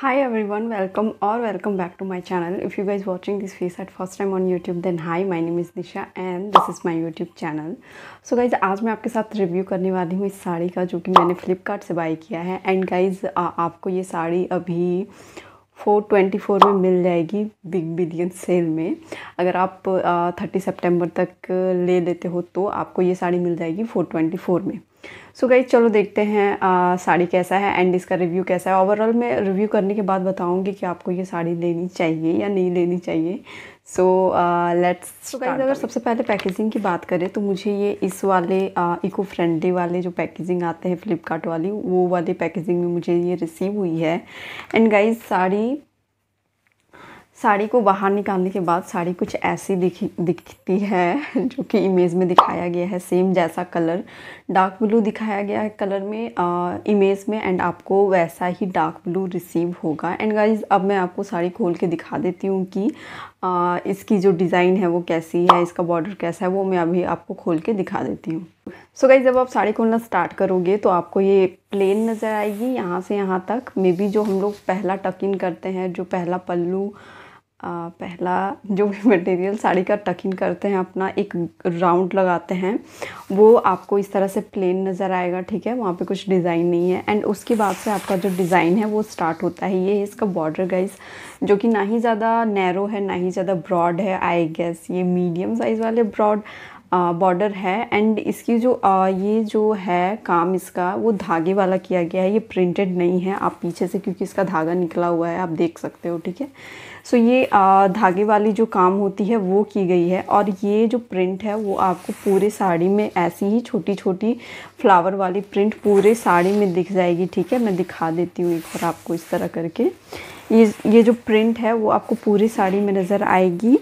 hi everyone welcome or welcome back to my channel if you guys watching this face at first time on youtube then hi my name is nisha and this is my youtube channel so guys आज मैं आपके साथ review करने वाली हूँ इस साड़ी का जो कि मैंने Flipkart से बाई किया है एंड गाइज आपको ये साड़ी अभी 424 में मिल जाएगी बिग बिलियन सेल में अगर आप 30 सितंबर तक ले लेते हो तो आपको ये साड़ी मिल जाएगी 424 में सो so गई चलो देखते हैं आ, साड़ी कैसा है एंड इसका रिव्यू कैसा है ओवरऑल मैं रिव्यू करने के बाद बताऊंगी कि आपको ये साड़ी लेनी चाहिए या नहीं लेनी चाहिए सो लेट्स सो अगर सबसे पहले पैकेजिंग की बात करें तो मुझे ये इस वाले इको फ्रेंडली वाले जो पैकेजिंग आते हैं फ्लिपकार्ट वाली वो वाली पैकेजिंग में मुझे ये रिसीव हुई है एंड गाइज साड़ी साड़ी को बाहर निकालने के बाद साड़ी कुछ ऐसी दिख दिखती है जो कि इमेज में दिखाया गया है सेम जैसा कलर डार्क ब्लू दिखाया गया है कलर में आ, इमेज में एंड आपको वैसा ही डार्क ब्लू रिसीव होगा एंड गाइज अब मैं आपको साड़ी खोल के दिखा देती हूँ कि आ, इसकी जो डिज़ाइन है वो कैसी है इसका बॉर्डर कैसा है वो मैं अभी आपको खोल के दिखा देती हूँ सो गाइज जब आप साड़ी खोलना स्टार्ट करोगे तो आपको ये प्लेन नज़र आएगी यहाँ से यहाँ तक मे बी जो हम लोग पहला टक इन करते हैं जो पहला पल्लू आ, पहला जो भी मटेरियल साड़ी का टकिन करते हैं अपना एक राउंड लगाते हैं वो आपको इस तरह से प्लेन नज़र आएगा ठीक है वहाँ पे कुछ डिज़ाइन नहीं है एंड उसके बाद से आपका जो डिज़ाइन है वो स्टार्ट होता है ये है इसका बॉर्डर गाइस जो कि ना ही ज़्यादा नैरो है ना ही ज़्यादा ब्रॉड है आई गेस ये मीडियम साइज़ वाले ब्रॉड बॉर्डर है एंड इसकी जो आ, ये जो है काम इसका वो धागे वाला किया गया है ये प्रिंटेड नहीं है आप पीछे से क्योंकि इसका धागा निकला हुआ है आप देख सकते हो ठीक है सो ये धागे वाली जो काम होती है वो की गई है और ये जो प्रिंट है वो आपको पूरे साड़ी में ऐसी ही छोटी छोटी फ्लावर वाली प्रिंट पूरे साड़ी में दिख जाएगी ठीक है मैं दिखा देती हूँ एक बार आपको इस तरह करके ये ये जो प्रिंट है वो आपको पूरी साड़ी में नज़र आएगी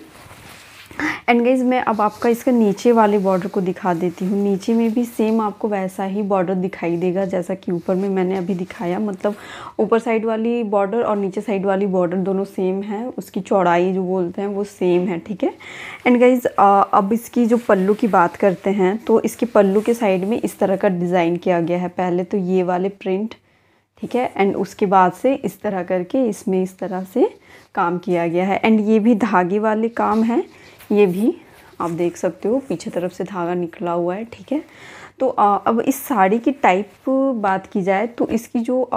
एंड गाइज मैं अब आपका इसका नीचे वाले बॉर्डर को दिखा देती हूँ नीचे में भी सेम आपको वैसा ही बॉर्डर दिखाई देगा जैसा कि ऊपर में मैंने अभी दिखाया मतलब ऊपर साइड वाली बॉर्डर और नीचे साइड वाली बॉर्डर दोनों सेम है उसकी चौड़ाई जो बोलते हैं वो सेम है ठीक है एंड गाइज अब इसकी जो पल्लू की बात करते हैं तो इसके पल्लू के साइड में इस तरह का डिज़ाइन किया गया है पहले तो ये वाले प्रिंट ठीक है एंड उसके बाद से इस तरह करके इसमें इस तरह से काम किया गया है एंड ये भी धागे वाले काम है ये भी आप देख सकते हो पीछे तरफ से धागा निकला हुआ है ठीक है तो आ, अब इस साड़ी की टाइप बात की जाए तो इसकी जो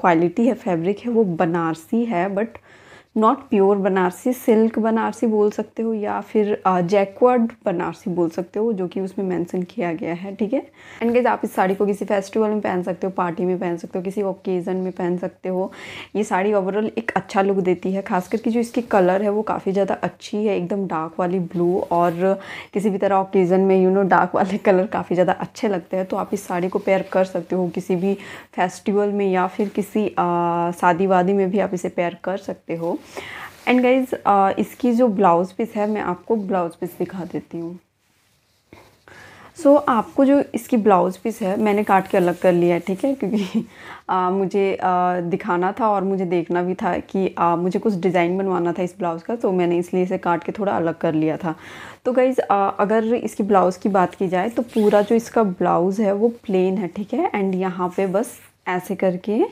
क्वालिटी है फैब्रिक है वो बनारसी है but not pure Banarasi silk Banarasi बोल सकते हो या फिर जैकवर्ड बनारसी बोल सकते हो जो कि उसमें मेंशन किया गया है ठीक है एंड गैज आप इस साड़ी को किसी फेस्टिवल में पहन सकते हो पार्टी में पहन सकते हो किसी ओकेज़न में पहन सकते हो ये साड़ी ओवरऑल एक अच्छा लुक देती है खास करके जो इसकी कलर है वो काफ़ी ज़्यादा अच्छी है एकदम डार्क वाली ब्लू और किसी भी तरह ओकेज़न में यू नो डार्क वाले कलर काफ़ी ज़्यादा अच्छे लगते हैं तो आप इस साड़ी को पेयर कर सकते हो किसी भी फेस्टिवल में या फिर किसी शादी वादी में भी आप इसे पेयर कर सकते हो एंड गाइज uh, इसकी जो ब्लाउज़ पीस है मैं आपको ब्लाउज़ पीस दिखा देती हूँ सो so, आपको जो इसकी ब्लाउज़ पीस है मैंने काट के अलग कर लिया है ठीक है क्योंकि आ, मुझे आ, दिखाना था और मुझे देखना भी था कि आ, मुझे कुछ डिज़ाइन बनवाना था इस ब्लाउज़ का तो मैंने इसलिए इसे काट के थोड़ा अलग कर लिया था तो गाइज़ अगर इसकी ब्लाउज़ की बात की जाए तो पूरा जो इसका ब्लाउज़ है वो प्लेन है ठीक है एंड यहाँ पर बस ऐसे करके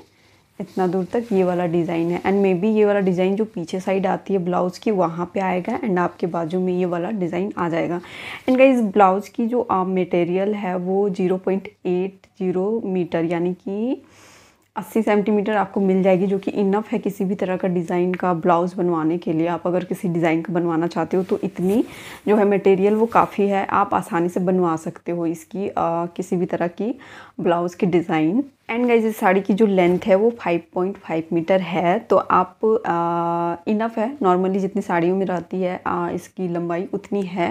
इतना दूर तक ये वाला डिज़ाइन है एंड मे बी ये वाला डिज़ाइन जो पीछे साइड आती है ब्लाउज़ की वहाँ पे आएगा एंड आपके बाजू में ये वाला डिज़ाइन आ जाएगा एंड गाइज ब्लाउज़ की जो आप uh, मटेरियल है वो zero point eight zero metre यानी कि अस्सी सेंटीमीटर आपको मिल जाएगी जो कि इनफ है किसी भी तरह का डिज़ाइन का ब्लाउज़ बनवाने के लिए आप अगर किसी डिज़ाइन का बनवाना चाहते हो तो इतनी जो है मटेरियल वो काफ़ी है आप आसानी से बनवा सकते हो इसकी आ, uh, किसी भी तरह की ब्लाउज़ की डिज़ाइन एंड गाइज इस साड़ी की जो लेंथ है वो 5.5 मीटर है तो आप इनफ है नॉर्मली जितनी साड़ियों में रहती है आ, इसकी लंबाई उतनी है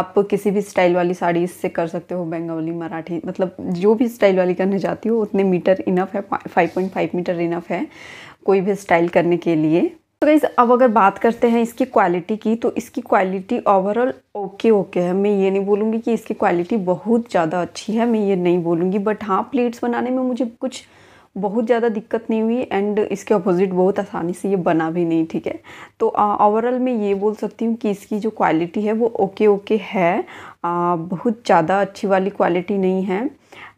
आप किसी भी स्टाइल वाली साड़ी इससे कर सकते हो बंगाली मराठी मतलब जो भी स्टाइल वाली करने जाती हो उतने मीटर इनफ है 5.5 मीटर इनफ है कोई भी स्टाइल करने के लिए तो गाइज़ अब अगर बात करते हैं इसकी क्वालिटी की तो इसकी क्वालिटी ओवरऑल ओके ओके है मैं ये नहीं बोलूँगी कि इसकी क्वालिटी बहुत ज़्यादा अच्छी है मैं ये नहीं बोलूँगी बट हाँ प्लेट्स बनाने में मुझे कुछ बहुत ज़्यादा दिक्कत नहीं हुई एंड इसके अपोजिट बहुत आसानी से ये बना भी नहीं ठीक है तो ओवरऑल मैं ये बोल सकती हूँ कि इसकी जो क्वालिटी है वो ओके ओके है आ, बहुत ज़्यादा अच्छी वाली क्वालिटी नहीं है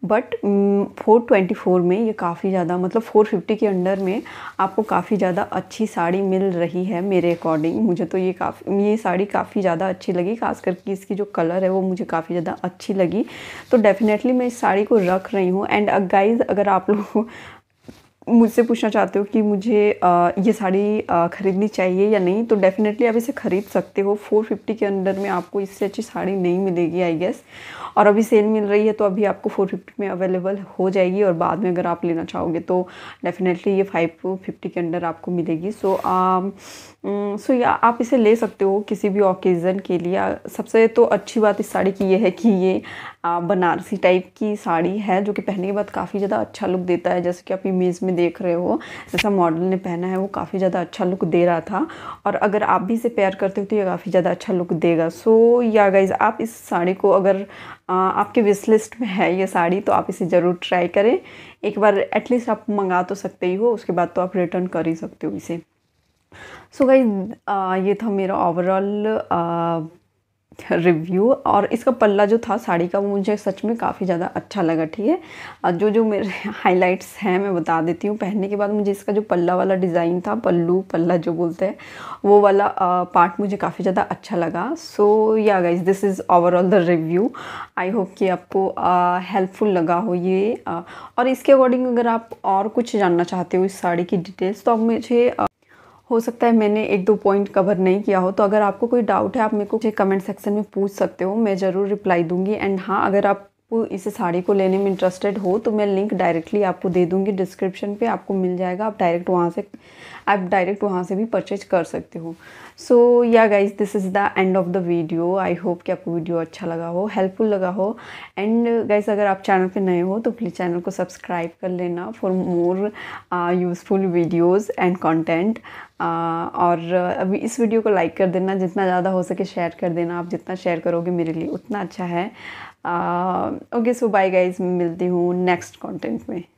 बट 424 mm, में ये काफ़ी ज़्यादा मतलब 450 के अंडर में आपको काफ़ी ज़्यादा अच्छी साड़ी मिल रही है मेरे अकॉर्डिंग मुझे तो ये काफ़ी ये साड़ी काफ़ी ज़्यादा अच्छी लगी खास करके इसकी जो कलर है वो मुझे काफ़ी ज़्यादा अच्छी लगी तो डेफ़िनेटली मैं इस साड़ी को रख रही हूँ एंड गाइज uh, अगर आप लोग मुझसे पूछना चाहते हो कि मुझे आ, ये साड़ी ख़रीदनी चाहिए या नहीं तो डेफ़िनेटली आप इसे ख़रीद सकते हो 450 के अंडर में आपको इससे अच्छी साड़ी नहीं मिलेगी आई गेस और अभी सेल मिल रही है तो अभी आपको 450 में अवेलेबल हो जाएगी और बाद में अगर आप लेना चाहोगे तो डेफ़िनेटली ये 550 के अंडर आपको मिलेगी सो सो um, mm, या आप इसे ले सकते हो किसी भी ओकेज़न के लिए सबसे तो अच्छी बात इस साड़ी की ये है कि ये बनारसी टाइप की साड़ी है जो कि पहनने के बाद काफ़ी ज़्यादा अच्छा लुक देता है जैसे कि आप इमेज में देख रहे हो जैसा मॉडल ने पहना है वो काफ़ी ज़्यादा अच्छा लुक दे रहा था और अगर आप भी इसे पेयर करते हो तो ये काफ़ी ज़्यादा अच्छा लुक देगा सो या गाइज आप इस साड़ी को अगर आपके विश लिस्ट में है ये साड़ी तो आप इसे ज़रूर ट्राई करें एक बार एटलीस्ट आप मंगा तो सकते ही हो उसके बाद तो आप रिटर्न कर ही सकते हो इसे सो so गाइज ये था मेरा ओवरऑल रिव्यू और इसका पल्ला जो था साड़ी का वो मुझे सच में काफ़ी ज़्यादा अच्छा लगा ठीक है और जो जो मेरे हाइलाइट्स हैं मैं बता देती हूँ पहनने के बाद मुझे इसका जो पल्ला वाला डिज़ाइन था पल्लू पल्ला जो बोलते हैं वो वाला पार्ट मुझे काफ़ी ज़्यादा अच्छा लगा so yeah guys this is overall the review I hope कि आपको हेल्पफुल लगा हो ये आ, और इसके अकॉर्डिंग अगर आप और कुछ जानना चाहते हो इस साड़ी की डिटेल्स तो आप मुझे हो सकता है मैंने एक दो पॉइंट कवर नहीं किया हो तो अगर आपको कोई डाउट है आप मेरे को कमेंट सेक्शन में पूछ सकते हो मैं ज़रूर रिप्लाई दूंगी एंड हाँ अगर आप इस साड़ी को लेने में इंटरेस्टेड हो तो मैं लिंक डायरेक्टली आपको दे दूँगी डिस्क्रिप्शन पे आपको मिल जाएगा आप डायरेक्ट वहाँ से आप डायरेक्ट वहाँ से भी परचेज कर सकते हो so yeah guys this is the end of the video I hope कि आपको वीडियो अच्छा लगा हो हेल्पफुल लगा हो एंड गाइज अगर आप चैनल पे नए हो तो प्लीज़ चैनल को सब्सक्राइब कर लेना for more useful videos and content और अभी इस वीडियो को लाइक कर देना जितना ज़्यादा हो सके शेयर कर देना आप जितना शेयर करोगे मेरे लिए उतना अच्छा है ओके सो बाय गाइज मिलती हूँ नेक्स्ट कंटेंट में